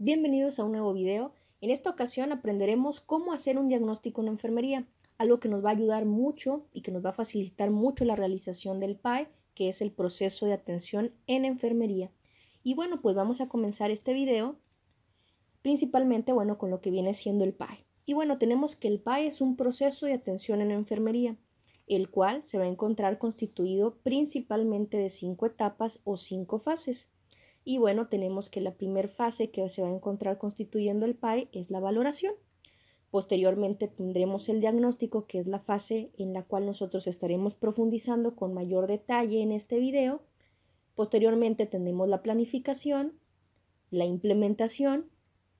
Bienvenidos a un nuevo video. En esta ocasión aprenderemos cómo hacer un diagnóstico en enfermería, algo que nos va a ayudar mucho y que nos va a facilitar mucho la realización del PAE, que es el proceso de atención en enfermería. Y bueno, pues vamos a comenzar este video principalmente, bueno, con lo que viene siendo el PAE. Y bueno, tenemos que el PAE es un proceso de atención en enfermería, el cual se va a encontrar constituido principalmente de cinco etapas o cinco fases. Y bueno, tenemos que la primera fase que se va a encontrar constituyendo el PAE es la valoración. Posteriormente tendremos el diagnóstico, que es la fase en la cual nosotros estaremos profundizando con mayor detalle en este video. Posteriormente tendremos la planificación, la implementación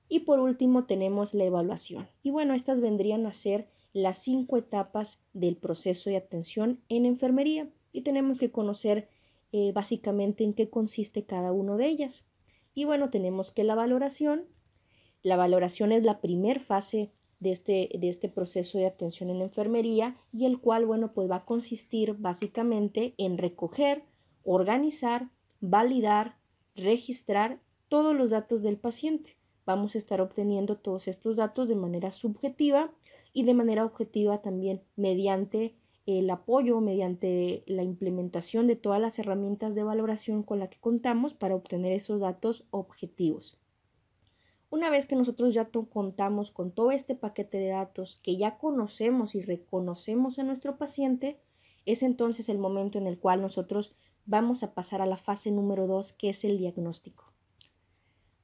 y por último tenemos la evaluación. Y bueno, estas vendrían a ser las cinco etapas del proceso de atención en enfermería y tenemos que conocer eh, básicamente en qué consiste cada una de ellas. Y bueno, tenemos que la valoración, la valoración es la primer fase de este, de este proceso de atención en la enfermería y el cual, bueno, pues va a consistir básicamente en recoger, organizar, validar, registrar todos los datos del paciente. Vamos a estar obteniendo todos estos datos de manera subjetiva y de manera objetiva también mediante el apoyo mediante la implementación de todas las herramientas de valoración con las que contamos para obtener esos datos objetivos. Una vez que nosotros ya contamos con todo este paquete de datos que ya conocemos y reconocemos a nuestro paciente, es entonces el momento en el cual nosotros vamos a pasar a la fase número 2, que es el diagnóstico.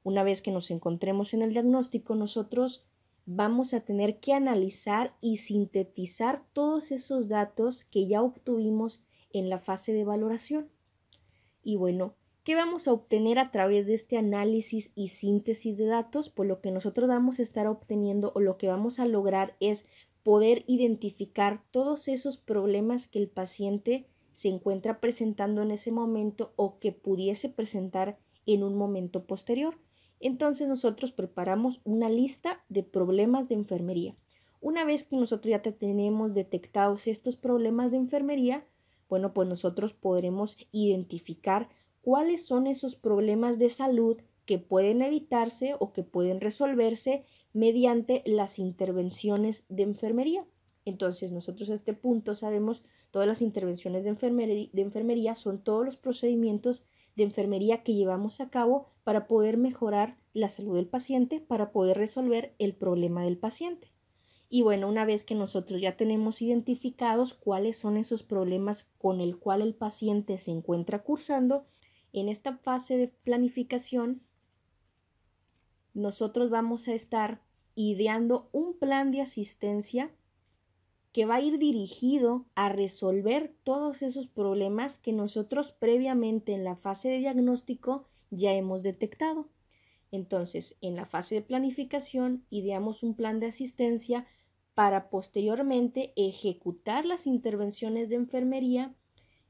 Una vez que nos encontremos en el diagnóstico, nosotros vamos a tener que analizar y sintetizar todos esos datos que ya obtuvimos en la fase de valoración. Y bueno, ¿qué vamos a obtener a través de este análisis y síntesis de datos? Pues lo que nosotros vamos a estar obteniendo o lo que vamos a lograr es poder identificar todos esos problemas que el paciente se encuentra presentando en ese momento o que pudiese presentar en un momento posterior. Entonces nosotros preparamos una lista de problemas de enfermería. Una vez que nosotros ya tenemos detectados estos problemas de enfermería, bueno, pues nosotros podremos identificar cuáles son esos problemas de salud que pueden evitarse o que pueden resolverse mediante las intervenciones de enfermería. Entonces nosotros a este punto sabemos todas las intervenciones de enfermería, de enfermería son todos los procedimientos de enfermería que llevamos a cabo para poder mejorar la salud del paciente, para poder resolver el problema del paciente. Y bueno, una vez que nosotros ya tenemos identificados cuáles son esos problemas con el cual el paciente se encuentra cursando, en esta fase de planificación nosotros vamos a estar ideando un plan de asistencia que va a ir dirigido a resolver todos esos problemas que nosotros previamente en la fase de diagnóstico ya hemos detectado. Entonces, en la fase de planificación, ideamos un plan de asistencia para posteriormente ejecutar las intervenciones de enfermería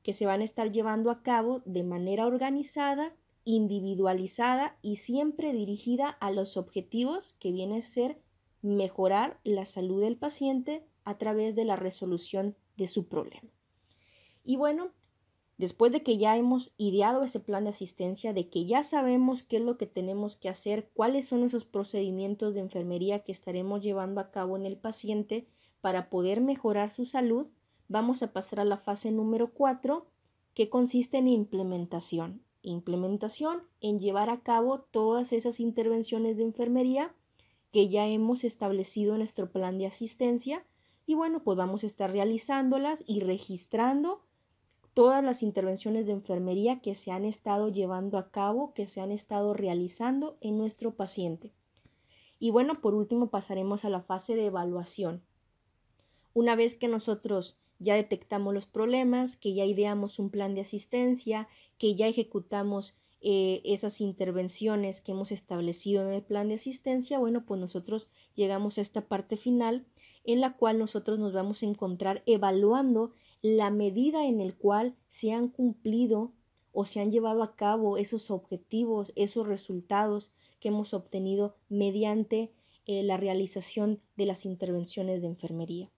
que se van a estar llevando a cabo de manera organizada, individualizada y siempre dirigida a los objetivos que viene a ser mejorar la salud del paciente, a través de la resolución de su problema. Y bueno, después de que ya hemos ideado ese plan de asistencia, de que ya sabemos qué es lo que tenemos que hacer, cuáles son esos procedimientos de enfermería que estaremos llevando a cabo en el paciente para poder mejorar su salud, vamos a pasar a la fase número 4, que consiste en implementación. Implementación en llevar a cabo todas esas intervenciones de enfermería que ya hemos establecido en nuestro plan de asistencia y bueno, pues vamos a estar realizándolas y registrando todas las intervenciones de enfermería que se han estado llevando a cabo, que se han estado realizando en nuestro paciente. Y bueno, por último pasaremos a la fase de evaluación. Una vez que nosotros ya detectamos los problemas, que ya ideamos un plan de asistencia, que ya ejecutamos eh, esas intervenciones que hemos establecido en el plan de asistencia, bueno, pues nosotros llegamos a esta parte final en la cual nosotros nos vamos a encontrar evaluando la medida en el cual se han cumplido o se han llevado a cabo esos objetivos, esos resultados que hemos obtenido mediante eh, la realización de las intervenciones de enfermería.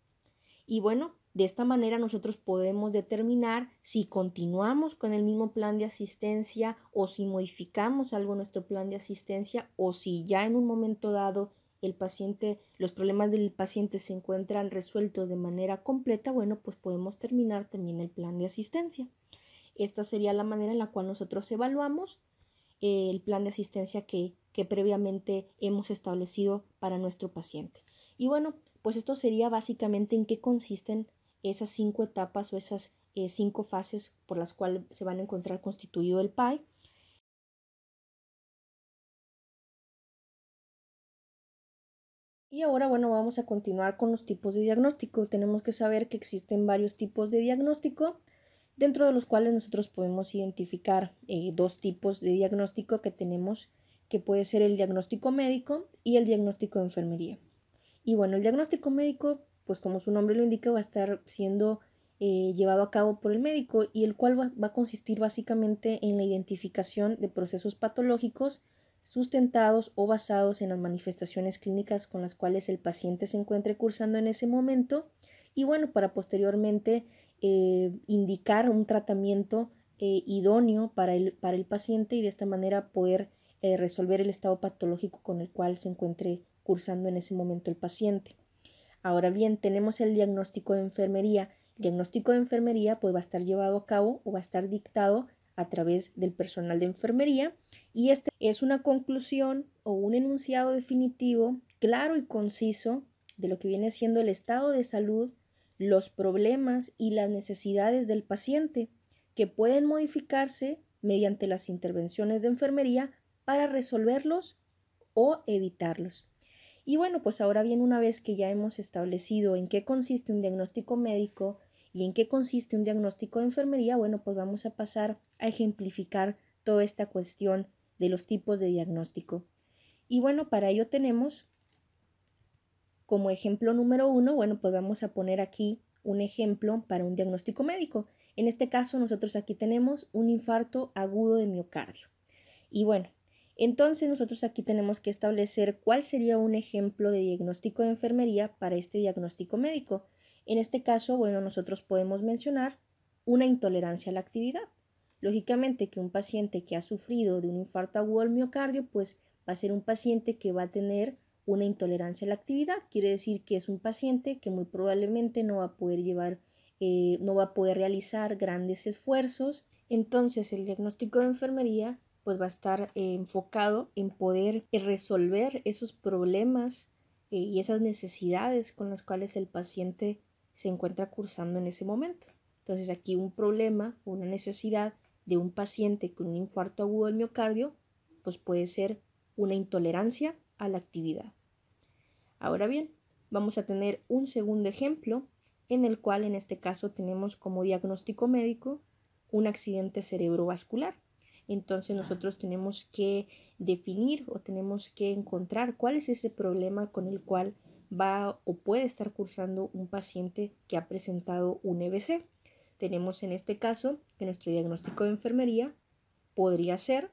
Y bueno, de esta manera nosotros podemos determinar si continuamos con el mismo plan de asistencia o si modificamos algo nuestro plan de asistencia o si ya en un momento dado el paciente, los problemas del paciente se encuentran resueltos de manera completa, bueno, pues podemos terminar también el plan de asistencia. Esta sería la manera en la cual nosotros evaluamos eh, el plan de asistencia que, previamente hemos establecido para nuestro paciente. Y bueno, pues esto sería básicamente en qué consisten esas cinco etapas o esas eh, cinco fases por las cuales se van a encontrar constituido el PAI. Y ahora, bueno, vamos a continuar con los tipos de diagnóstico. Tenemos que saber que existen varios tipos de diagnóstico, dentro de los cuales nosotros podemos identificar eh, dos tipos de diagnóstico que tenemos, que puede ser el diagnóstico médico y el diagnóstico de enfermería. Y bueno, el diagnóstico médico, pues como su nombre lo indica, va a estar siendo eh, llevado a cabo por el médico y el cual va a consistir básicamente en la identificación de procesos patológicos, sustentados o basados en las manifestaciones clínicas con las cuales el paciente se encuentre cursando en ese momento y bueno, para posteriormente eh, indicar un tratamiento eh, idóneo para el, paciente y de esta manera poder eh, resolver el estado patológico con el cual se encuentre cursando en ese momento el paciente. Ahora bien, tenemos el diagnóstico de enfermería. El diagnóstico de enfermería pues va a estar llevado a cabo o va a estar dictado a través del personal de enfermería y este es una conclusión o un enunciado definitivo, claro y conciso de lo que viene siendo el estado de salud, los problemas y las necesidades del paciente que pueden modificarse mediante las intervenciones de enfermería para resolverlos o evitarlos. Y bueno, pues ahora bien, una vez que ya hemos establecido en qué consiste un diagnóstico médico, ¿Y en qué consiste un diagnóstico de enfermería? Bueno, pues vamos a pasar a ejemplificar toda esta cuestión de los tipos de diagnóstico. Y bueno, para ello tenemos como ejemplo número uno, bueno, pues vamos a poner aquí un ejemplo para un diagnóstico médico. En este caso, nosotros aquí tenemos un infarto agudo de miocardio. Y bueno, entonces nosotros aquí tenemos que establecer cuál sería un ejemplo de diagnóstico de enfermería para este diagnóstico médico. En este caso, bueno, nosotros podemos mencionar una intolerancia a la actividad. Lógicamente que un paciente que ha sufrido de un infarto agudo al miocardio, pues va a ser un paciente que va a tener una intolerancia a la actividad. Quiere decir que es un paciente que muy probablemente no va a poder llevar, eh, no va a poder realizar grandes esfuerzos. Entonces el diagnóstico de enfermería pues va a estar eh, enfocado en poder resolver esos problemas eh, y esas necesidades con las cuales el paciente se encuentra cursando en ese momento. Entonces aquí un problema, una necesidad de un paciente con un infarto agudo del miocardio, pues puede ser una intolerancia a la actividad. Ahora bien, vamos a tener un segundo ejemplo en el cual en este caso tenemos como diagnóstico médico un accidente cerebrovascular. Entonces nosotros tenemos que definir o tenemos que encontrar cuál es ese problema con el cual va o puede estar cursando un paciente que ha presentado un EBC. Tenemos en este caso que nuestro diagnóstico de enfermería podría ser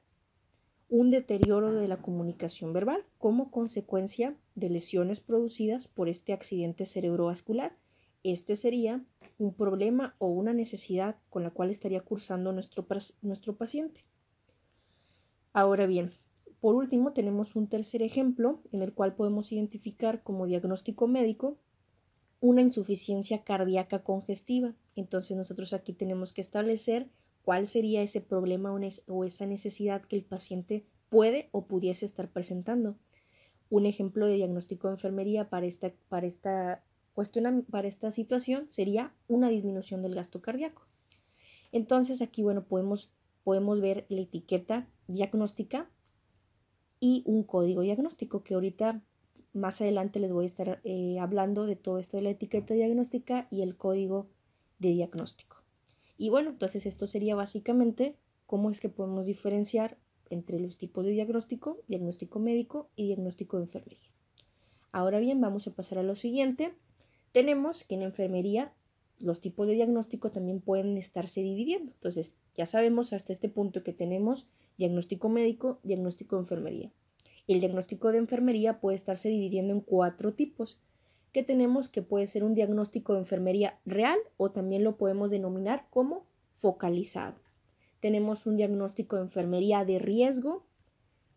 un deterioro de la comunicación verbal como consecuencia de lesiones producidas por este accidente cerebrovascular. Este sería un problema o una necesidad con la cual estaría cursando nuestro, nuestro paciente. Ahora bien, por último, tenemos un tercer ejemplo en el cual podemos identificar como diagnóstico médico una insuficiencia cardíaca congestiva. Entonces nosotros aquí tenemos que establecer cuál sería ese problema o esa necesidad que el paciente puede o pudiese estar presentando. Un ejemplo de diagnóstico de enfermería para esta, para esta, cuestión, para esta situación sería una disminución del gasto cardíaco. Entonces aquí, bueno, podemos, podemos ver la etiqueta diagnóstica y un código diagnóstico que ahorita más adelante les voy a estar eh, hablando de todo esto de la etiqueta diagnóstica y el código de diagnóstico. Y bueno, entonces esto sería básicamente cómo es que podemos diferenciar entre los tipos de diagnóstico, diagnóstico médico y diagnóstico de enfermería. Ahora bien, vamos a pasar a lo siguiente. Tenemos que en enfermería los tipos de diagnóstico también pueden estarse dividiendo. Entonces, ya sabemos hasta este punto que tenemos diagnóstico médico, diagnóstico de enfermería. el diagnóstico de enfermería puede estarse dividiendo en cuatro tipos que tenemos que puede ser un diagnóstico de enfermería real o también lo podemos denominar como focalizado. Tenemos un diagnóstico de enfermería de riesgo,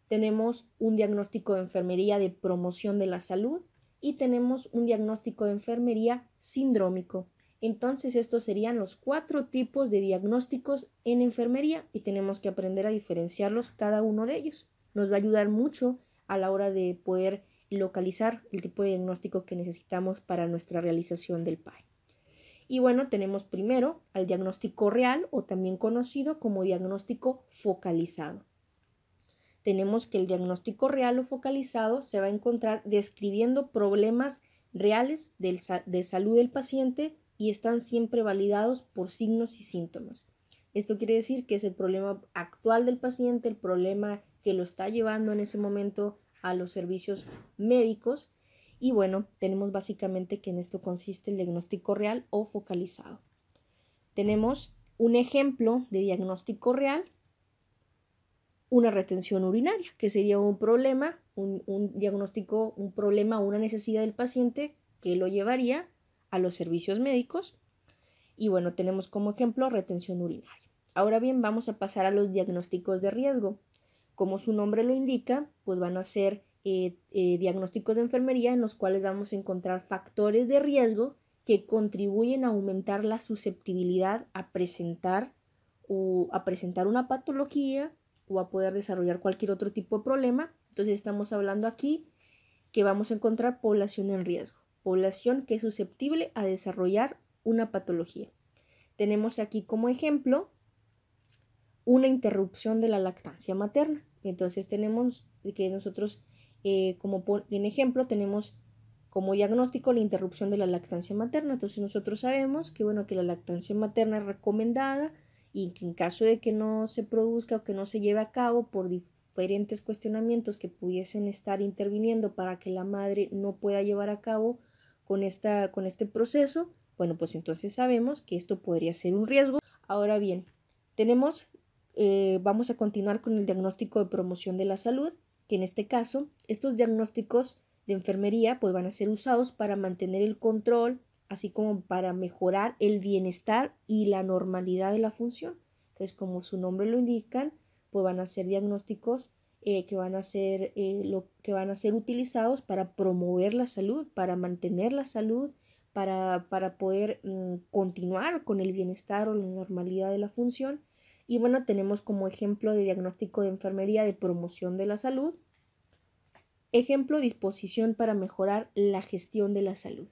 tenemos un diagnóstico de enfermería de promoción de la salud y tenemos un diagnóstico de enfermería sindrómico, entonces estos serían los cuatro tipos de diagnósticos en enfermería y tenemos que aprender a diferenciarlos cada uno de ellos. Nos va a ayudar mucho a la hora de poder localizar el tipo de diagnóstico que necesitamos para nuestra realización del PAE. Y bueno, tenemos primero al diagnóstico real o también conocido como diagnóstico focalizado. Tenemos que el diagnóstico real o focalizado se va a encontrar describiendo problemas reales de salud del paciente y están siempre validados por signos y síntomas. Esto quiere decir que es el problema actual del paciente, el problema que lo está llevando en ese momento a los servicios médicos. Y bueno, tenemos básicamente que en esto consiste el diagnóstico real o focalizado. Tenemos un ejemplo de diagnóstico real, una retención urinaria, que sería un problema, un, un diagnóstico, un problema, o una necesidad del paciente que lo llevaría a los servicios médicos. Y bueno, tenemos como ejemplo retención urinaria. Ahora bien, vamos a pasar a los diagnósticos de riesgo. Como su nombre lo indica, pues van a ser eh, eh, diagnósticos de enfermería en los cuales vamos a encontrar factores de riesgo que contribuyen a aumentar la susceptibilidad a presentar o a presentar una patología o a poder desarrollar cualquier otro tipo de problema. Entonces estamos hablando aquí que vamos a encontrar población en riesgo población que es susceptible a desarrollar una patología. Tenemos aquí como ejemplo una interrupción de la lactancia materna. Entonces tenemos que nosotros, eh, como en ejemplo, tenemos como diagnóstico la interrupción de la lactancia materna. Entonces nosotros sabemos que, bueno, que la lactancia materna es recomendada y que en caso de que no se produzca o que no se lleve a cabo por diferentes cuestionamientos que pudiesen estar interviniendo para que la madre no pueda llevar a cabo con, esta, con este proceso, bueno, pues entonces sabemos que esto podría ser un riesgo. Ahora bien, tenemos, eh, vamos a continuar con el diagnóstico de promoción de la salud, que en este caso, estos diagnósticos de enfermería pues van a ser usados para mantener el control, así como para mejorar el bienestar y la normalidad de la función. Entonces, como su nombre lo indican, pues van a ser diagnósticos eh, que, van a ser, eh, lo, que van a ser utilizados para promover la salud, para mantener la salud, para, poder mm, continuar con el bienestar o la normalidad de la función. Y bueno, tenemos como ejemplo de diagnóstico de enfermería de promoción de la salud. Ejemplo, disposición para mejorar la gestión de la salud.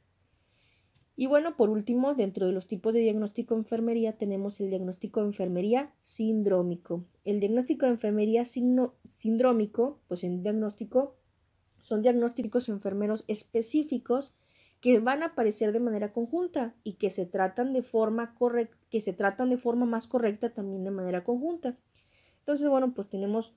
Y bueno, por último, dentro de los tipos de diagnóstico de enfermería tenemos el diagnóstico de enfermería sindrómico. El diagnóstico de enfermería sindrómico, pues en diagnóstico, son diagnósticos enfermeros específicos que van a aparecer de manera conjunta y que se tratan de forma que se tratan de forma más correcta también de manera conjunta. Entonces, bueno, pues tenemos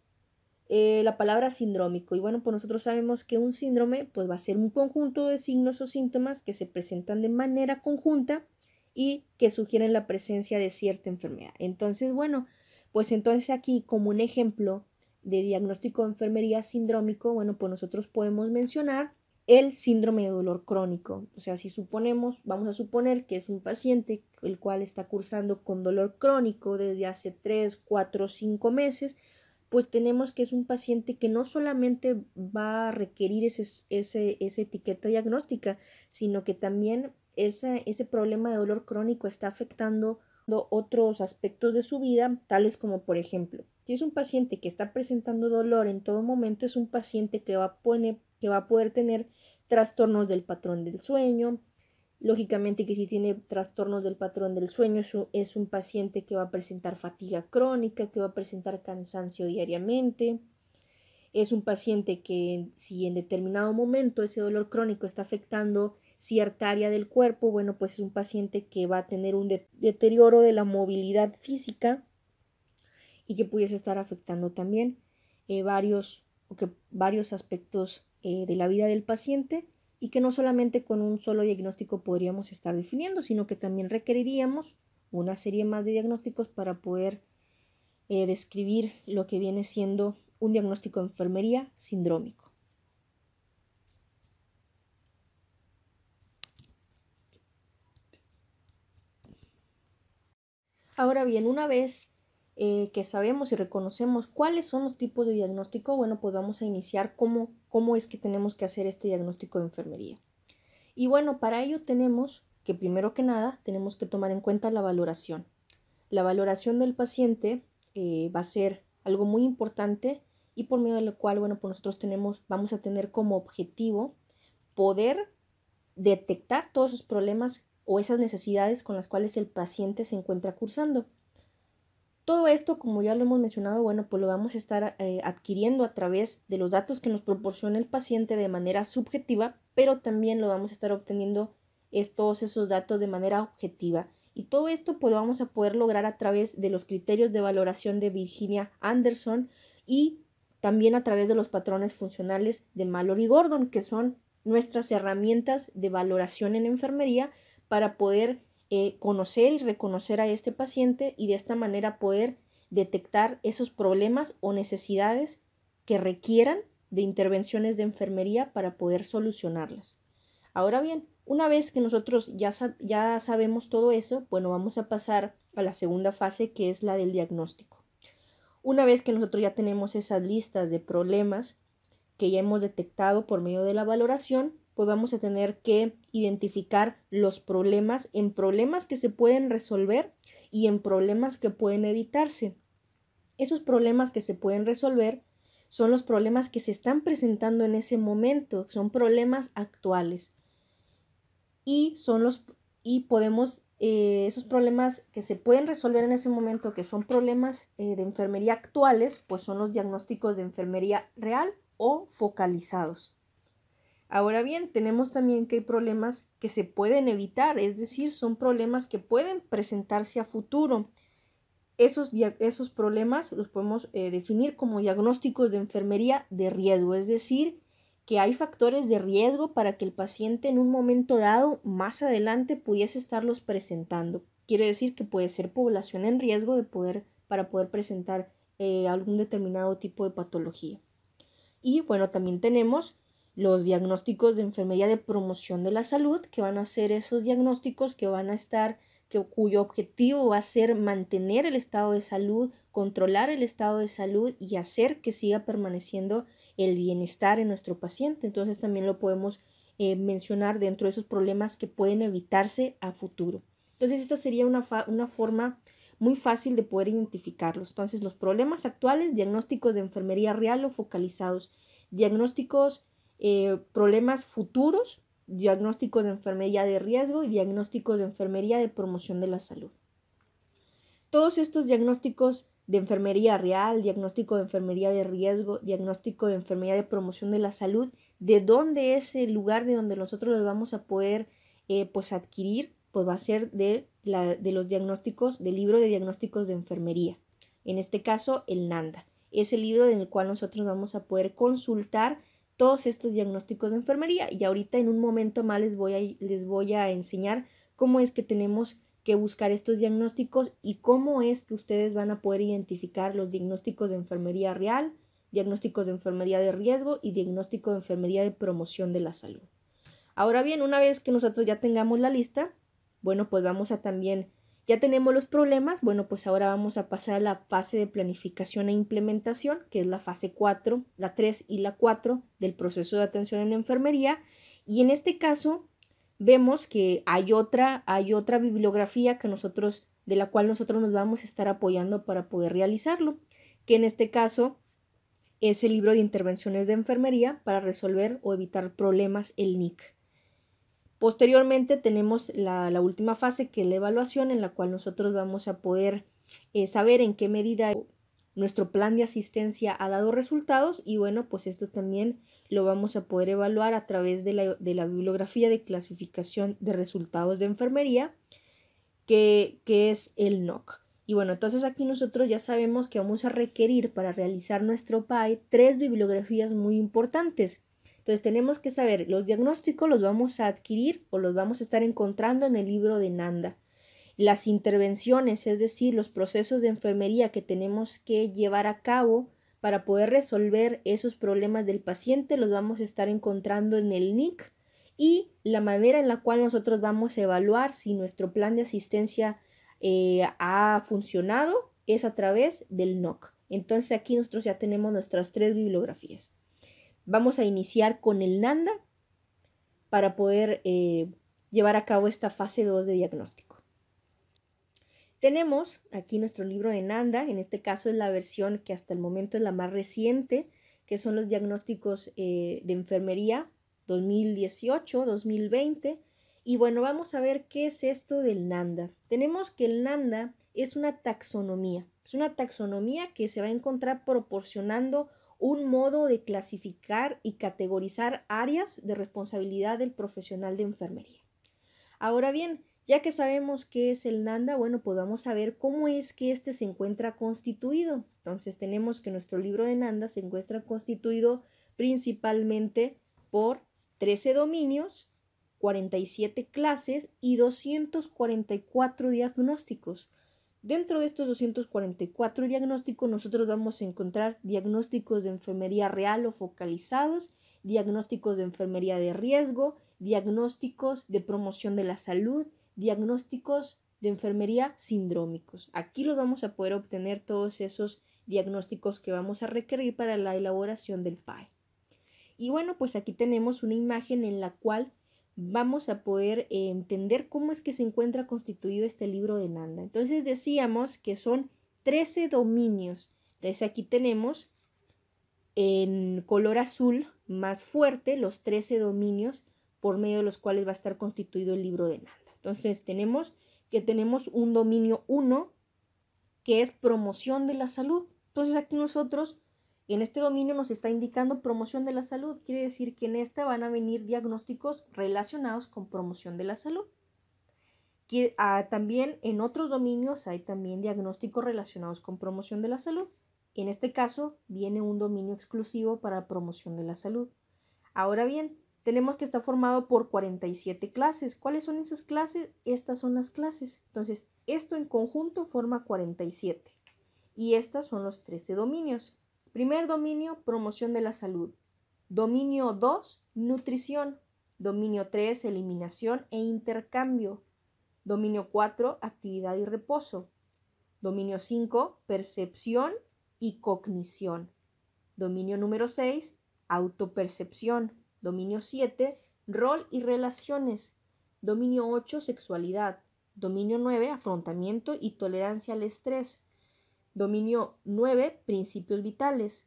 eh, la palabra sindrómico. Y bueno, pues nosotros sabemos que un síndrome pues va a ser un conjunto de signos o síntomas que se presentan de manera conjunta y que sugieren la presencia de cierta enfermedad. Entonces, bueno, pues entonces aquí como un ejemplo de diagnóstico de enfermería sindrómico, bueno, pues nosotros podemos mencionar el síndrome de dolor crónico. O sea, si suponemos, vamos a suponer que es un paciente el cual está cursando con dolor crónico desde hace 3, 4, 5 meses, pues tenemos que es un paciente que no solamente va a requerir esa etiqueta diagnóstica, sino que también ese problema de dolor crónico está afectando otros aspectos de su vida, tales como por ejemplo, si es un paciente que está presentando dolor en todo momento, es un paciente que que va a poder tener trastornos del patrón del sueño, Lógicamente que si tiene trastornos del patrón del sueño es un paciente que va a presentar fatiga crónica, que va a presentar cansancio diariamente. Es un paciente que si en determinado momento ese dolor crónico está afectando cierta área del cuerpo, bueno, pues es un paciente que va a tener un deterioro de la movilidad física y que pudiese estar afectando también eh, varios, o que, varios aspectos eh, de la vida del paciente y que no solamente con un solo diagnóstico podríamos estar definiendo, sino que también requeriríamos una serie más de diagnósticos para poder eh, describir lo que viene siendo un diagnóstico de enfermería sindrómico. Ahora bien, una vez eh, que sabemos y reconocemos cuáles son los tipos de diagnóstico, bueno, pues vamos a iniciar cómo, es que tenemos que hacer este diagnóstico de enfermería. Y bueno, para ello tenemos que primero que nada tenemos que tomar en cuenta la valoración. La valoración del paciente eh, va a ser algo muy importante y por medio de lo cual, bueno, pues nosotros tenemos, vamos a tener como objetivo poder detectar todos esos problemas o esas necesidades con las cuales el paciente se encuentra cursando. Todo esto, como ya lo hemos mencionado, bueno, pues lo vamos a estar eh, adquiriendo a través de los datos que nos proporciona el paciente de manera subjetiva, pero también lo vamos a estar obteniendo todos esos datos de manera objetiva. Y todo esto pues vamos a poder lograr a través de los criterios de valoración de Virginia Anderson y también a través de los patrones funcionales de Mallory Gordon, que son nuestras herramientas de valoración en enfermería para poder eh, conocer y reconocer a este paciente y de esta manera poder detectar esos problemas o necesidades que requieran de intervenciones de enfermería para poder solucionarlas. Ahora bien, una vez que nosotros ya, ya sabemos todo eso, bueno, vamos a pasar a la segunda fase que es la del diagnóstico. Una vez que nosotros ya tenemos esas listas de problemas que ya hemos detectado por medio de la valoración, pues vamos a tener que identificar los problemas en problemas que se pueden resolver y en problemas que pueden evitarse. Esos problemas que se pueden resolver son los problemas que se están presentando en ese momento, son problemas actuales. Y son los y podemos eh, esos problemas que se pueden resolver en ese momento, que son problemas eh, de enfermería actuales, pues son los diagnósticos de enfermería real o focalizados. Ahora bien, tenemos también que hay problemas que se pueden evitar, es decir, son problemas que pueden presentarse a futuro. Esos, esos problemas los podemos eh, definir como diagnósticos de enfermería de riesgo, es decir, que hay factores de riesgo para que el paciente en un momento dado, más adelante, pudiese estarlos presentando. Quiere decir que puede ser población en riesgo de poder, para poder presentar eh, algún determinado tipo de patología. Y bueno, también tenemos los diagnósticos de enfermería de promoción de la salud, que van a ser esos diagnósticos que van a estar, que, cuyo objetivo va a ser mantener el estado de salud, controlar el estado de salud y hacer que siga permaneciendo el bienestar en nuestro paciente. Entonces también lo podemos eh, mencionar dentro de esos problemas que pueden evitarse a futuro. Entonces esta sería una, una forma muy fácil de poder identificarlos. Entonces los problemas actuales, diagnósticos de enfermería real o focalizados, diagnósticos eh, problemas futuros, diagnósticos de enfermería de riesgo y diagnósticos de enfermería de promoción de la salud. Todos estos diagnósticos de enfermería real, diagnóstico de enfermería de riesgo, diagnóstico de enfermería de promoción de la salud, de dónde es el lugar de donde nosotros los vamos a poder eh, pues adquirir, pues va a ser de, de los diagnósticos, del libro de diagnósticos de enfermería, en este caso el NANDA. Es el libro en el cual nosotros vamos a poder consultar todos estos diagnósticos de enfermería y ahorita en un momento más les voy a, les voy a enseñar cómo es que tenemos que buscar estos diagnósticos y cómo es que ustedes van a poder identificar los diagnósticos de enfermería real, diagnósticos de enfermería de riesgo y diagnóstico de enfermería de promoción de la salud. Ahora bien, una vez que nosotros ya tengamos la lista, bueno, pues vamos a también ya tenemos los problemas, bueno, pues ahora vamos a pasar a la fase de planificación e implementación, que es la fase 4, la 3 y la 4 del proceso de atención en enfermería. Y en este caso vemos que hay otra, hay otra bibliografía que nosotros, de la cual nosotros nos vamos a estar apoyando para poder realizarlo, que en este caso es el libro de intervenciones de enfermería para resolver o evitar problemas, el NIC. Posteriormente tenemos la, última fase que es la evaluación en la cual nosotros vamos a poder eh, saber en qué medida nuestro plan de asistencia ha dado resultados y bueno, pues esto también lo vamos a poder evaluar a través de la, bibliografía de clasificación de resultados de enfermería que, que es el NOC. Y bueno, entonces aquí nosotros ya sabemos que vamos a requerir para realizar nuestro PAE tres bibliografías muy importantes entonces tenemos que saber, los diagnósticos los vamos a adquirir o los vamos a estar encontrando en el libro de Nanda. Las intervenciones, es decir, los procesos de enfermería que tenemos que llevar a cabo para poder resolver esos problemas del paciente, los vamos a estar encontrando en el NIC y la manera en la cual nosotros vamos a evaluar si nuestro plan de asistencia eh, ha funcionado es a través del NOC. Entonces aquí nosotros ya tenemos nuestras tres bibliografías. Vamos a iniciar con el NANDA para poder eh, llevar a cabo esta fase 2 de diagnóstico. Tenemos aquí nuestro libro de NANDA, en este caso es la versión que hasta el momento es la más reciente, que son los diagnósticos eh, de enfermería 2018-2020. Y bueno, vamos a ver qué es esto del NANDA. Tenemos que el NANDA es una taxonomía, es una taxonomía que se va a encontrar proporcionando un modo de clasificar y categorizar áreas de responsabilidad del profesional de enfermería. Ahora bien, ya que sabemos qué es el NANDA, bueno, pues vamos a ver cómo es que este se encuentra constituido. Entonces tenemos que nuestro libro de NANDA se encuentra constituido principalmente por 13 dominios, 47 clases y 244 diagnósticos. Dentro de estos 244 diagnósticos nosotros vamos a encontrar diagnósticos de enfermería real o focalizados, diagnósticos de enfermería de riesgo, diagnósticos de promoción de la salud, diagnósticos de enfermería sindrómicos. Aquí los vamos a poder obtener todos esos diagnósticos que vamos a requerir para la elaboración del PAE. Y bueno, pues aquí tenemos una imagen en la cual vamos a poder entender cómo es que se encuentra constituido este libro de Nanda. Entonces decíamos que son 13 dominios. Entonces aquí tenemos en color azul más fuerte los 13 dominios por medio de los cuales va a estar constituido el libro de Nanda. Entonces tenemos que tenemos un dominio 1 que es promoción de la salud. Entonces aquí nosotros en este dominio nos está indicando promoción de la salud, quiere decir que en esta van a venir diagnósticos relacionados con promoción de la salud. Ah, también en otros dominios hay también diagnósticos relacionados con promoción de la salud. En este caso viene un dominio exclusivo para promoción de la salud. Ahora bien, tenemos que está formado por 47 clases. ¿Cuáles son esas clases? Estas son las clases. Entonces, esto en conjunto forma 47. Y estas son los 13 dominios. Primer dominio, promoción de la salud. Dominio 2, nutrición. Dominio 3, eliminación e intercambio. Dominio 4, actividad y reposo. Dominio 5, percepción y cognición. Dominio número 6, autopercepción. Dominio 7, rol y relaciones. Dominio 8, sexualidad. Dominio 9, afrontamiento y tolerancia al estrés. Dominio 9, principios vitales.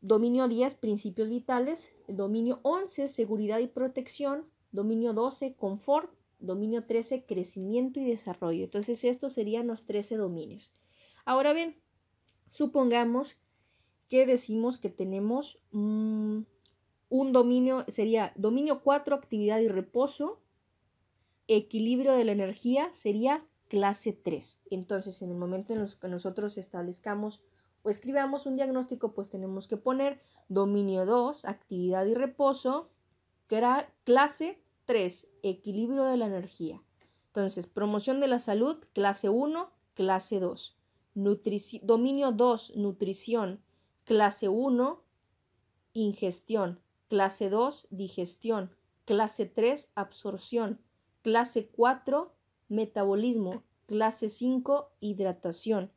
Dominio 10, principios vitales. Dominio 11, seguridad y protección. Dominio 12, confort. Dominio 13, crecimiento y desarrollo. Entonces estos serían los 13 dominios. Ahora bien, supongamos que decimos que tenemos mm, un dominio, sería dominio 4, actividad y reposo. Equilibrio de la energía sería clase 3. Entonces, en el momento en los que nosotros establezcamos o escribamos un diagnóstico, pues tenemos que poner dominio 2, actividad y reposo, clase 3, equilibrio de la energía. Entonces, promoción de la salud, clase 1, clase 2. dominio 2, nutrición, clase 1, ingestión, clase 2, digestión, clase 3, absorción, clase 4, metabolismo, clase 5, hidratación.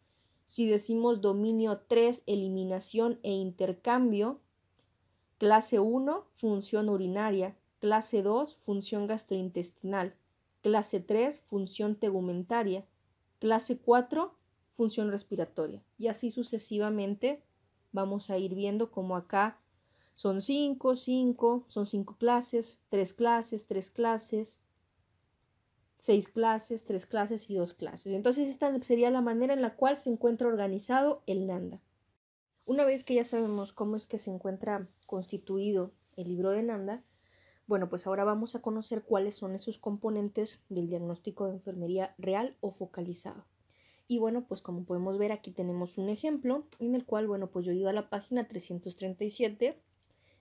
Si decimos dominio 3, eliminación e intercambio, clase 1, función urinaria, clase 2, función gastrointestinal, clase 3, función tegumentaria, clase 4, función respiratoria. Y así sucesivamente vamos a ir viendo como acá son 5, 5, son 5 clases, 3 clases, 3 clases, seis clases, tres clases y dos clases. Entonces esta sería la manera en la cual se encuentra organizado el Nanda. Una vez que ya sabemos cómo es que se encuentra constituido el libro de Nanda, bueno, pues ahora vamos a conocer cuáles son esos componentes del diagnóstico de enfermería real o focalizado. Y bueno, pues como podemos ver aquí tenemos un ejemplo en el cual, bueno, pues yo he ido a la página 337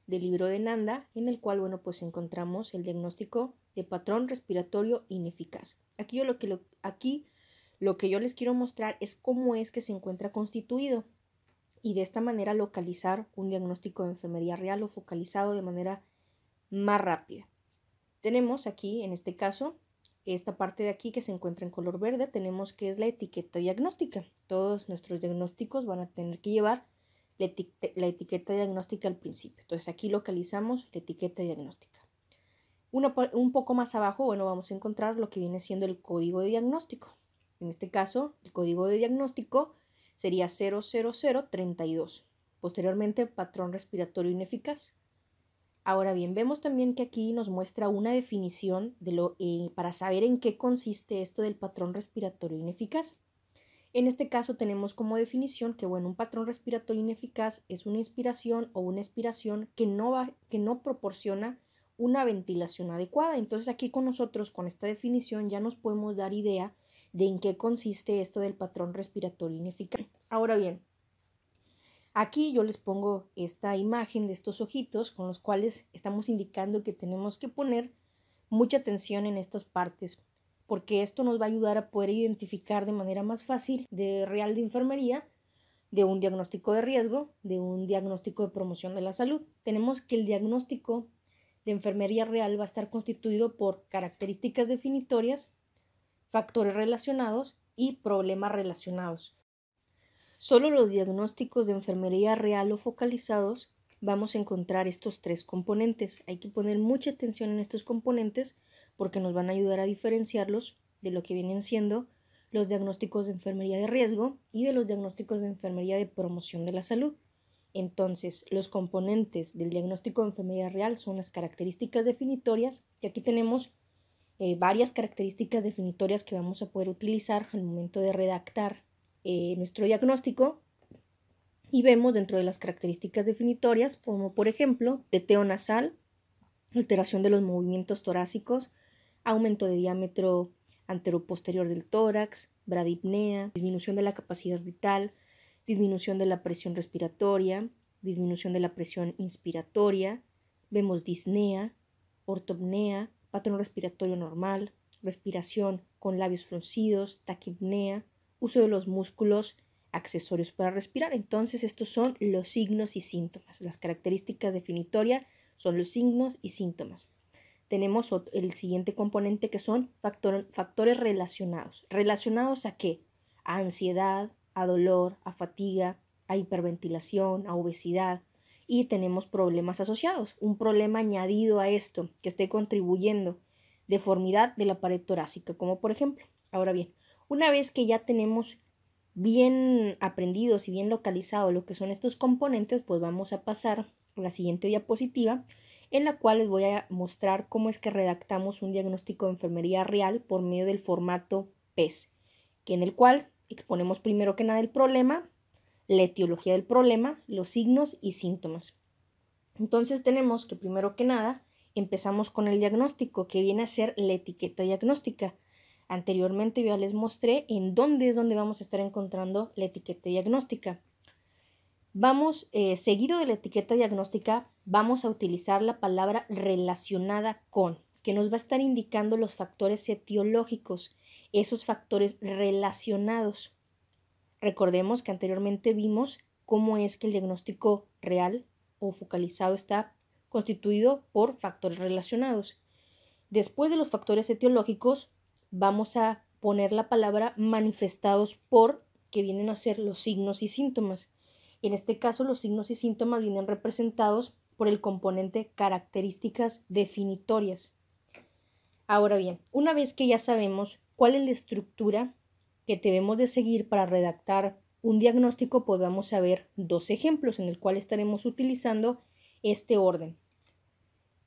del libro de Nanda, en el cual, bueno, pues encontramos el diagnóstico de patrón respiratorio ineficaz. Aquí, lo, que aquí lo que yo les quiero mostrar es cómo es que se encuentra constituido y de esta manera localizar un diagnóstico de enfermería real o focalizado de manera más rápida. Tenemos aquí, en este caso, esta parte de aquí que se encuentra en color verde, tenemos que es la etiqueta diagnóstica. Todos nuestros diagnósticos van a tener que llevar la, etiqueta, diagnóstica al principio. Entonces aquí localizamos la etiqueta diagnóstica. un poco más abajo, bueno, vamos a encontrar lo que viene siendo el código de diagnóstico. En este caso, el código de diagnóstico sería 00032. Posteriormente, patrón respiratorio ineficaz. Ahora bien, vemos también que aquí nos muestra una definición de lo, eh, para saber en qué consiste esto del patrón respiratorio ineficaz. En este caso tenemos como definición que bueno, un patrón respiratorio ineficaz es una inspiración o una expiración que no, va, que no proporciona una ventilación adecuada. Entonces aquí con nosotros, con esta definición, ya nos podemos dar idea de en qué consiste esto del patrón respiratorio ineficaz. Ahora bien, aquí yo les pongo esta imagen de estos ojitos con los cuales estamos indicando que tenemos que poner mucha atención en estas partes porque esto nos va a ayudar a poder identificar de manera más fácil de real de enfermería, de un diagnóstico de riesgo, de un diagnóstico de promoción de la salud. Tenemos que el diagnóstico de enfermería real va a estar constituido por características definitorias, factores relacionados y problemas relacionados. Solo los diagnósticos de enfermería real o focalizados vamos a encontrar estos tres componentes. Hay que poner mucha atención en estos componentes porque nos van a ayudar a diferenciarlos de lo que vienen siendo los diagnósticos de enfermería de riesgo y de los diagnósticos de enfermería de promoción de la salud. Entonces, los componentes del diagnóstico de enfermería real son las características definitorias, y aquí tenemos eh, varias características definitorias que vamos a poder utilizar al momento de redactar eh, nuestro diagnóstico. Y vemos dentro de las características definitorias, como por ejemplo, teteo nasal, alteración de los movimientos torácicos, aumento de diámetro anteroposterior del tórax, bradipnea, disminución de la capacidad vital, disminución de la presión respiratoria, disminución de la presión inspiratoria, vemos disnea, ortopnea, patrón respiratorio normal, respiración con labios fruncidos, taquipnea, uso de los músculos, accesorios para respirar. Entonces estos son los signos y síntomas. Las características definitorias son los signos y síntomas tenemos el siguiente componente que son factores relacionados. ¿Relacionados a qué? A ansiedad, a dolor, a fatiga, a hiperventilación, a obesidad. Y tenemos problemas asociados, un problema añadido a esto que esté contribuyendo, deformidad de la pared torácica, como por ejemplo. Ahora bien, una vez que ya tenemos bien aprendidos y bien localizados lo que son estos componentes, pues vamos a pasar a la siguiente diapositiva, en la cual les voy a mostrar cómo es que redactamos un diagnóstico de enfermería real por medio del formato PES, que en el cual exponemos primero que nada el problema, la etiología del problema, los signos y síntomas. Entonces tenemos que primero que nada empezamos con el diagnóstico, que viene a ser la etiqueta diagnóstica. Anteriormente ya les mostré en dónde es donde vamos a estar encontrando la etiqueta diagnóstica. Vamos, eh, seguido de la etiqueta diagnóstica, vamos a utilizar la palabra relacionada con, que nos va a estar indicando los factores etiológicos, esos factores relacionados. Recordemos que anteriormente vimos cómo es que el diagnóstico real o focalizado está constituido por factores relacionados. Después de los factores etiológicos, vamos a poner la palabra manifestados por, que vienen a ser los signos y síntomas. En este caso, los signos y síntomas vienen representados por el componente características definitorias. Ahora bien, una vez que ya sabemos cuál es la estructura que debemos de seguir para redactar un diagnóstico, podemos pues ver dos ejemplos en el cual estaremos utilizando este orden.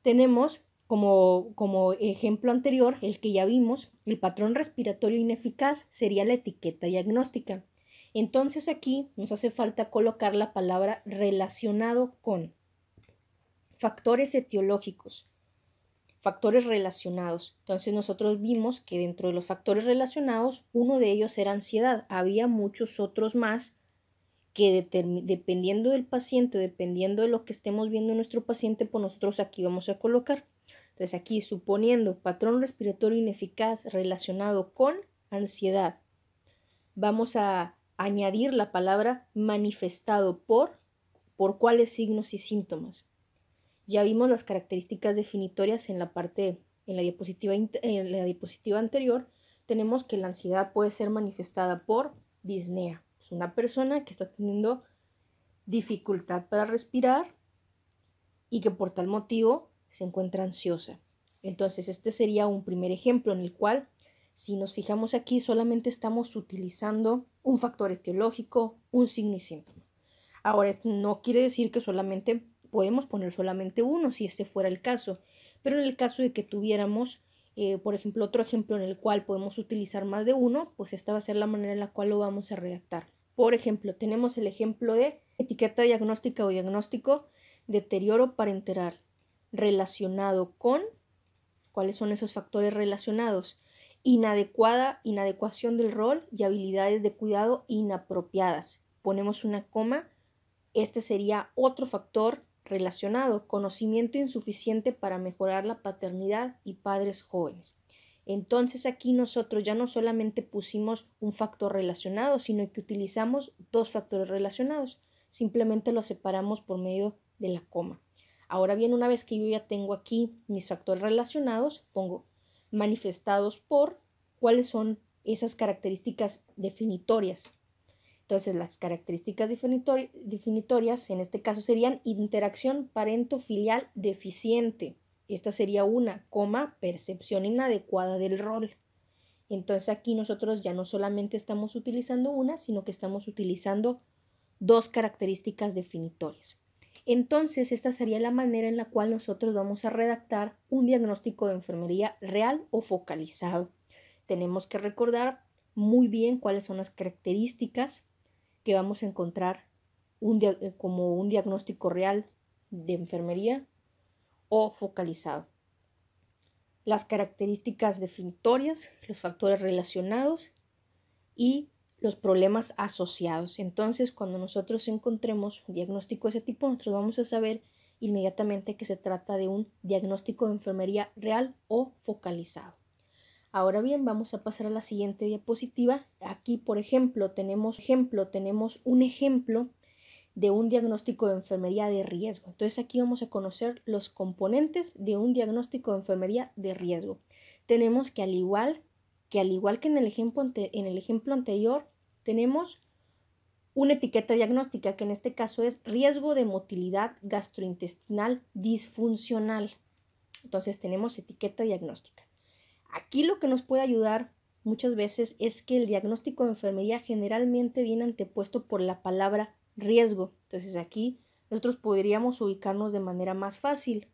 Tenemos como, como ejemplo anterior, el que ya vimos, el patrón respiratorio ineficaz sería la etiqueta diagnóstica. Entonces aquí nos hace falta colocar la palabra relacionado con factores etiológicos, factores relacionados. Entonces nosotros vimos que dentro de los factores relacionados, uno de ellos era ansiedad. Había muchos otros más que dependiendo del paciente, dependiendo de lo que estemos viendo en nuestro paciente, pues nosotros aquí vamos a colocar. Entonces aquí suponiendo patrón respiratorio ineficaz relacionado con ansiedad, vamos a añadir la palabra manifestado por, por cuáles signos y síntomas. Ya vimos las características definitorias en la parte, en la diapositiva, en la diapositiva anterior. Tenemos que la ansiedad puede ser manifestada por disnea. Es una persona que está teniendo dificultad para respirar y que por tal motivo se encuentra ansiosa. Entonces este sería un primer ejemplo en el cual si nos fijamos aquí, solamente estamos utilizando un factor etiológico, un signo y síntoma. Ahora, esto no quiere decir que solamente podemos poner solamente uno, si ese fuera el caso, pero en el caso de que tuviéramos, eh, por ejemplo, otro ejemplo en el cual podemos utilizar más de uno, pues esta va a ser la manera en la cual lo vamos a redactar. Por ejemplo, tenemos el ejemplo de etiqueta diagnóstica o diagnóstico deterioro para enterar, relacionado con, ¿cuáles son esos factores relacionados? inadecuada, inadecuación del rol y habilidades de cuidado inapropiadas. Ponemos una coma, este sería otro factor relacionado, conocimiento insuficiente para mejorar la paternidad y padres jóvenes. Entonces aquí nosotros ya no solamente pusimos un factor relacionado, sino que utilizamos dos factores relacionados. Simplemente los separamos por medio de la coma. Ahora bien, una vez que yo ya tengo aquí mis factores relacionados, pongo manifestados por cuáles son esas características definitorias. Entonces, las características definitorias en este caso serían interacción parento-filial deficiente. Esta sería una, coma, percepción inadecuada del rol. Entonces aquí nosotros ya no solamente estamos utilizando una, sino que estamos utilizando dos características definitorias. Entonces, esta sería la manera en la cual nosotros vamos a redactar un diagnóstico de enfermería real o focalizado. Tenemos que recordar muy bien cuáles son las características que vamos a encontrar eh, como un diagnóstico real de enfermería o focalizado. Las características definitorias, los factores relacionados y los problemas asociados. Entonces, cuando nosotros encontremos un diagnóstico de ese tipo, nosotros vamos a saber inmediatamente que se trata de un diagnóstico de enfermería real o focalizado. Ahora bien, vamos a pasar a la siguiente diapositiva. Aquí, por ejemplo, tenemos ejemplo, tenemos un ejemplo de un diagnóstico de enfermería de riesgo. Entonces, aquí vamos a conocer los componentes de un diagnóstico de enfermería de riesgo. Tenemos que al igual que al igual que en el ejemplo, en el ejemplo anterior, tenemos una etiqueta diagnóstica que en este caso es riesgo de motilidad gastrointestinal disfuncional. Entonces tenemos etiqueta diagnóstica. Aquí lo que nos puede ayudar muchas veces es que el diagnóstico de enfermería generalmente viene antepuesto por la palabra riesgo. Entonces aquí nosotros podríamos ubicarnos de manera más fácil.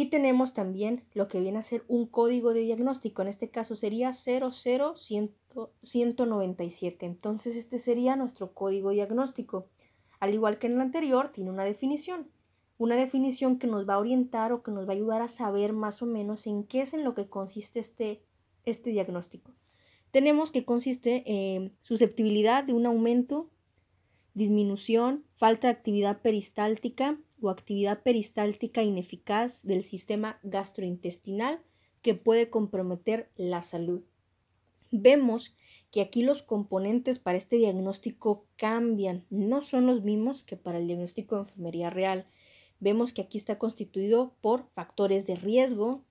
Y tenemos también lo que viene a ser un código de diagnóstico, en este caso sería 00197. Entonces este sería nuestro código diagnóstico. Al igual que en el anterior, tiene una definición. Una definición que nos va a orientar o que nos va a ayudar a saber más o menos en qué es en lo que consiste este, este diagnóstico. Tenemos que consiste en susceptibilidad de un aumento, disminución, falta de actividad peristáltica, o actividad peristáltica ineficaz del sistema gastrointestinal que puede comprometer la salud. Vemos que aquí los componentes para este diagnóstico cambian, no son los mismos que para el diagnóstico de enfermería real. Vemos que aquí está constituido por factores de riesgo,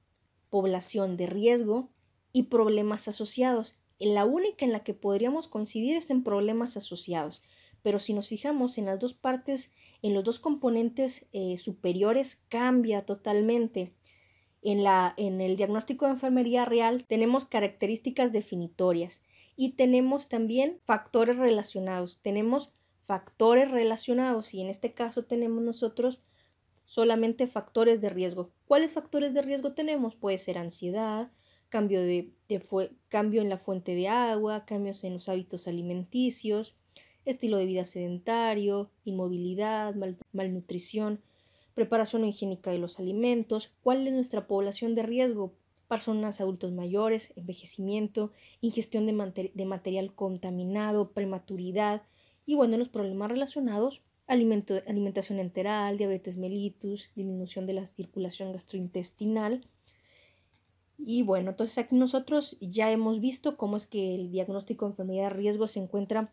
población de riesgo y problemas asociados. La única en la que podríamos coincidir es en problemas asociados pero si nos fijamos en las dos partes, en los dos componentes eh, superiores, cambia totalmente. En, la, en el diagnóstico de enfermería real tenemos características definitorias y tenemos también factores relacionados. Tenemos factores relacionados y en este caso tenemos nosotros solamente factores de riesgo. ¿Cuáles factores de riesgo tenemos? Puede ser ansiedad, cambio, de cambio en la fuente de agua, cambios en los hábitos alimenticios, estilo de vida sedentario, inmovilidad, malnutrición, preparación higiénica de los alimentos, cuál es nuestra población de riesgo, personas adultos mayores, envejecimiento, ingestión de, material contaminado, prematuridad y bueno, los problemas relacionados, alimentación enteral, diabetes mellitus, disminución de la circulación gastrointestinal. Y bueno, entonces aquí nosotros ya hemos visto cómo es que el diagnóstico de enfermedad de riesgo se encuentra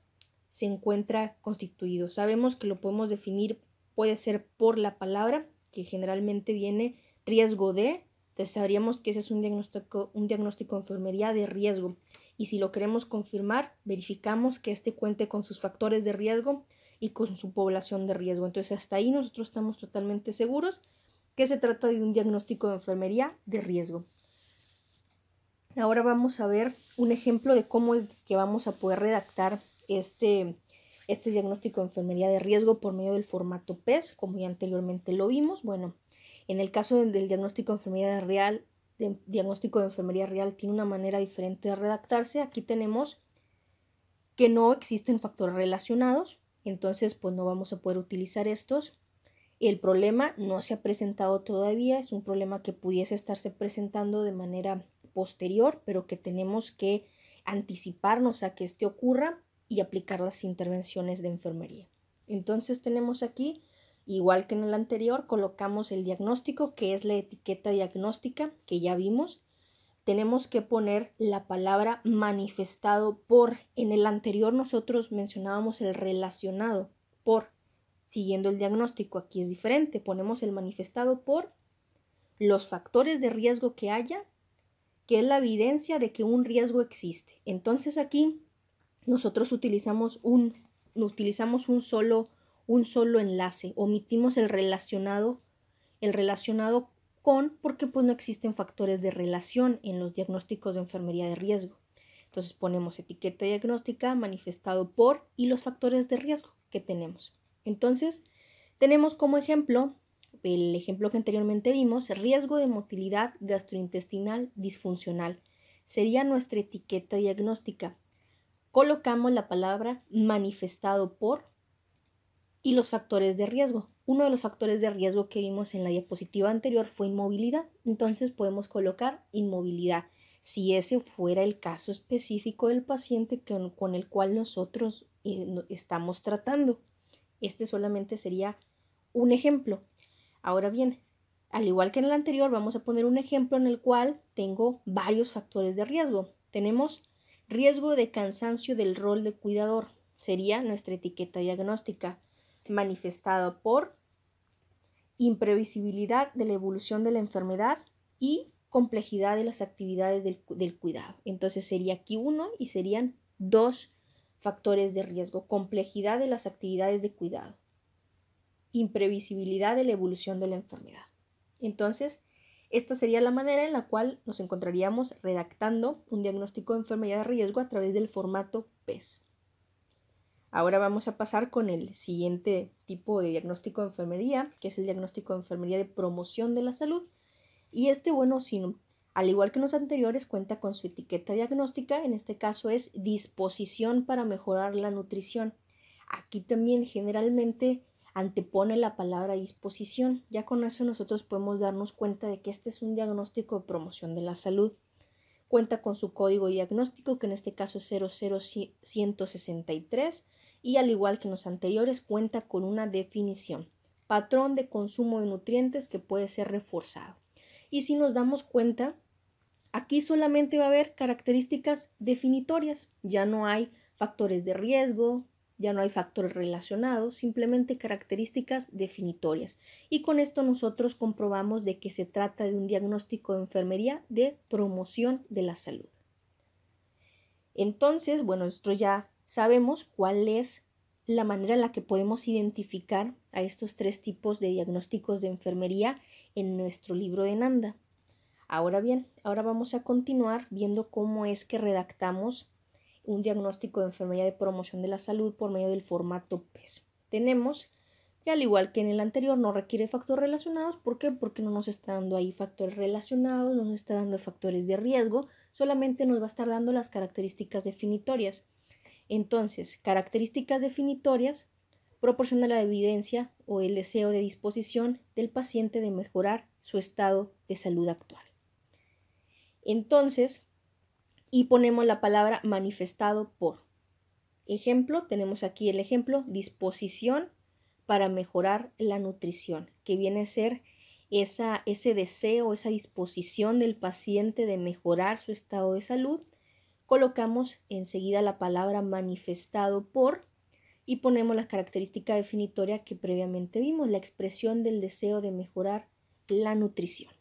se encuentra constituido. Sabemos que lo podemos definir, puede ser por la palabra, que generalmente viene riesgo de, entonces sabríamos que ese es un diagnóstico, un diagnóstico de enfermería de riesgo. Y si lo queremos confirmar, verificamos que este cuente con sus factores de riesgo y con su población de riesgo. Entonces hasta ahí nosotros estamos totalmente seguros que se trata de un diagnóstico de enfermería de riesgo. Ahora vamos a ver un ejemplo de cómo es que vamos a poder redactar este, este diagnóstico de enfermería de riesgo por medio del formato PES, como ya anteriormente lo vimos. Bueno, en el caso del diagnóstico de enfermería real, de diagnóstico de enfermería real tiene una manera diferente de redactarse. Aquí tenemos que no existen factores relacionados, entonces pues no vamos a poder utilizar estos. El problema no se ha presentado todavía, es un problema que pudiese estarse presentando de manera posterior, pero que tenemos que anticiparnos a que este ocurra y aplicar las intervenciones de enfermería. Entonces tenemos aquí, igual que en el anterior, colocamos el diagnóstico, que es la etiqueta diagnóstica que ya vimos. Tenemos que poner la palabra manifestado por. En el anterior nosotros mencionábamos el relacionado por, siguiendo el diagnóstico. Aquí es diferente, ponemos el manifestado por los factores de riesgo que haya, que es la evidencia de que un riesgo existe. Entonces aquí nosotros utilizamos un, utilizamos un solo, un solo enlace, omitimos el relacionado, el relacionado con, porque pues no existen factores de relación en los diagnósticos de enfermería de riesgo. Entonces ponemos etiqueta diagnóstica manifestado por y los factores de riesgo que tenemos. Entonces, tenemos como ejemplo, el ejemplo que anteriormente vimos, riesgo de motilidad gastrointestinal disfuncional. Sería nuestra etiqueta diagnóstica colocamos la palabra manifestado por y los factores de riesgo. Uno de los factores de riesgo que vimos en la diapositiva anterior fue inmovilidad, entonces podemos colocar inmovilidad si ese fuera el caso específico del paciente con, el cual nosotros eh, estamos tratando. Este solamente sería un ejemplo. Ahora bien, al igual que en el anterior, vamos a poner un ejemplo en el cual tengo varios factores de riesgo. Tenemos Riesgo de cansancio del rol de cuidador sería nuestra etiqueta diagnóstica, manifestado por imprevisibilidad de la evolución de la enfermedad y complejidad de las actividades del, del cuidado. Entonces sería aquí uno y serían dos factores de riesgo, complejidad de las actividades de cuidado, imprevisibilidad de la evolución de la enfermedad. Entonces, esta sería la manera en la cual nos encontraríamos redactando un diagnóstico de enfermedad de riesgo a través del formato PES. Ahora vamos a pasar con el siguiente tipo de diagnóstico de enfermería, que es el diagnóstico de enfermería de promoción de la salud. Y este, bueno, sin, al igual que los anteriores, cuenta con su etiqueta diagnóstica, en este caso es disposición para mejorar la nutrición. Aquí también generalmente antepone la palabra disposición. Ya con eso nosotros podemos darnos cuenta de que este es un diagnóstico de promoción de la salud. Cuenta con su código diagnóstico, que en este caso es 00163, y al igual que los anteriores, cuenta con una definición, patrón de consumo de nutrientes que puede ser reforzado. Y si nos damos cuenta, aquí solamente va a haber características definitorias, ya no hay factores de riesgo, ya no hay factores relacionados, simplemente características definitorias. Y con esto nosotros comprobamos de que se trata de un diagnóstico de enfermería de promoción de la salud. Entonces, bueno, nosotros ya sabemos cuál es la manera en la que podemos identificar a estos tres tipos de diagnósticos de enfermería en nuestro libro de Nanda. Ahora bien, ahora vamos a continuar viendo cómo es que redactamos un diagnóstico de enfermedad de promoción de la salud por medio del formato PES. Tenemos que al igual que en el anterior no requiere factores relacionados, ¿por qué? Porque no nos está dando ahí factores relacionados, no nos está dando factores de riesgo, solamente nos va a estar dando las características definitorias. Entonces, características definitorias proporciona la evidencia o el deseo de disposición del paciente de mejorar su estado de salud actual. Entonces, y ponemos la palabra manifestado por. Ejemplo, tenemos aquí el ejemplo disposición para mejorar la nutrición, que viene a ser esa, ese deseo, esa disposición del paciente de mejorar su estado de salud. Colocamos enseguida la palabra manifestado por y ponemos la característica definitoria que previamente vimos, la expresión del deseo de mejorar la nutrición.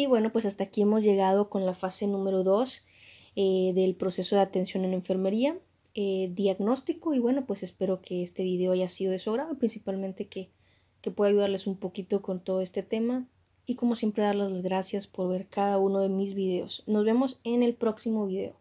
Y bueno, pues hasta aquí hemos llegado con la fase número 2 eh, del proceso de atención en enfermería, eh, diagnóstico y bueno, pues espero que este video haya sido de su agrado, principalmente que, que pueda ayudarles un poquito con todo este tema y como siempre darles las gracias por ver cada uno de mis videos. Nos vemos en el próximo video.